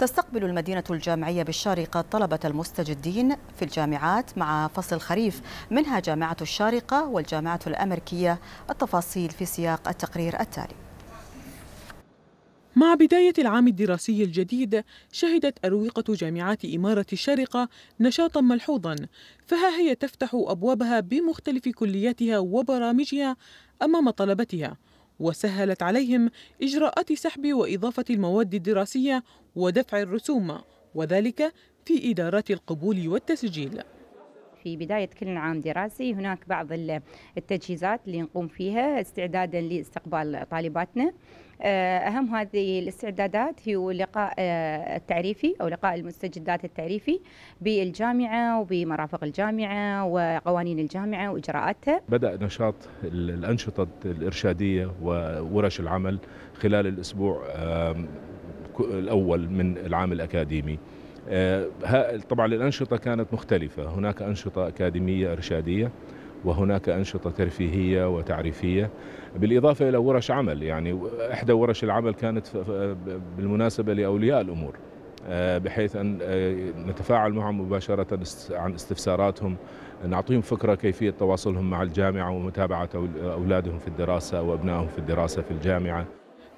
تستقبل المدينة الجامعية بالشارقة طلبة المستجدين في الجامعات مع فصل الخريف منها جامعة الشارقة والجامعة الأمريكية التفاصيل في سياق التقرير التالي مع بداية العام الدراسي الجديد شهدت أروقة جامعات إمارة الشارقة نشاطا ملحوظا فها هي تفتح أبوابها بمختلف كلياتها وبرامجها أمام طلبتها وسهلت عليهم إجراءات سحب وإضافة المواد الدراسية ودفع الرسوم وذلك في إدارات القبول والتسجيل في بداية كل عام دراسي هناك بعض التجهيزات اللي نقوم فيها استعدادا لاستقبال طالباتنا آه، أهم هذه الاستعدادات هو لقاء آه، التعريفي أو لقاء المستجدات التعريفي بالجامعة وبمرافق الجامعة وقوانين الجامعة وإجراءاتها بدأ نشاط الأنشطة الإرشادية وورش العمل خلال الأسبوع الأول من العام الأكاديمي آه، طبعا الأنشطة كانت مختلفة هناك أنشطة أكاديمية إرشادية وهناك أنشطة ترفيهية وتعريفية بالإضافة إلى ورش عمل يعني إحدى ورش العمل كانت بالمناسبة لأولياء الأمور آه، بحيث أن آه، نتفاعل معهم مباشرة عن استفساراتهم نعطيهم فكرة كيفية تواصلهم مع الجامعة ومتابعة أولادهم في الدراسة وأبنائهم في الدراسة في الجامعة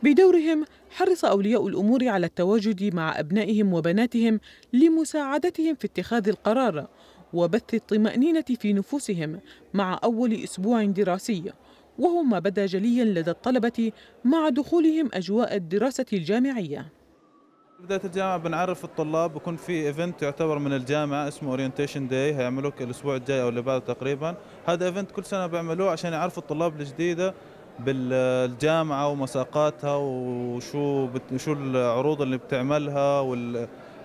بدورهم حرص أولياء الأمور على التواجد مع أبنائهم وبناتهم لمساعدتهم في اتخاذ القرار وبث الطمأنينة في نفوسهم مع أول أسبوع دراسي وهو ما بدا جليا لدى الطلبة مع دخولهم أجواء الدراسة الجامعية بداية الجامعة بنعرف الطلاب بكون في ايفنت يعتبر من الجامعة اسمه اورينتيشن داي هيعملوك الاسبوع الجاي او اللي بعده تقريبا، هذا ايفنت كل سنة بيعملوه عشان يعرفوا الطلاب الجديدة بالجامعه ومساقاتها وشو بت... شو العروض اللي بتعملها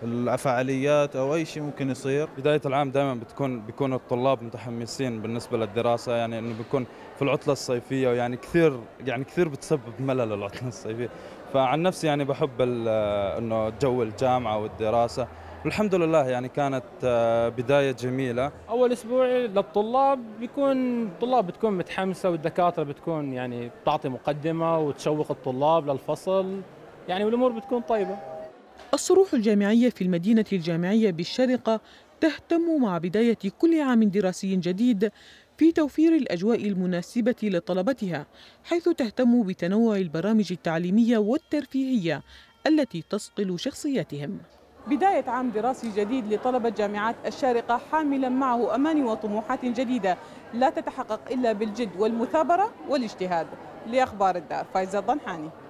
والفعاليات او اي شيء ممكن يصير بدايه العام دائما بتكون بيكون الطلاب متحمسين بالنسبه للدراسه يعني انه بيكون في العطله الصيفيه ويعني كثير يعني كثير بتسبب ملل العطله الصيفيه فعن نفسي يعني بحب انه جو الجامعه والدراسه الحمد لله يعني كانت آه، بداية جميلة أول أسبوع للطلاب بيكون الطلاب بتكون متحمسة والدكاترة بتكون يعني بتعطي مقدمة وتشوق الطلاب للفصل يعني والأمور بتكون طيبة الصروح الجامعية في المدينة الجامعية بالشرقة تهتم مع بداية كل عام دراسي جديد في توفير الأجواء المناسبة لطلبتها حيث تهتم بتنوع البرامج التعليمية والترفيهية التي تصقل شخصيتهم بداية عام دراسي جديد لطلبة جامعات الشارقة حاملا معه أمان وطموحات جديدة لا تتحقق إلا بالجد والمثابرة والاجتهاد لأخبار الدار فايزة الضنحاني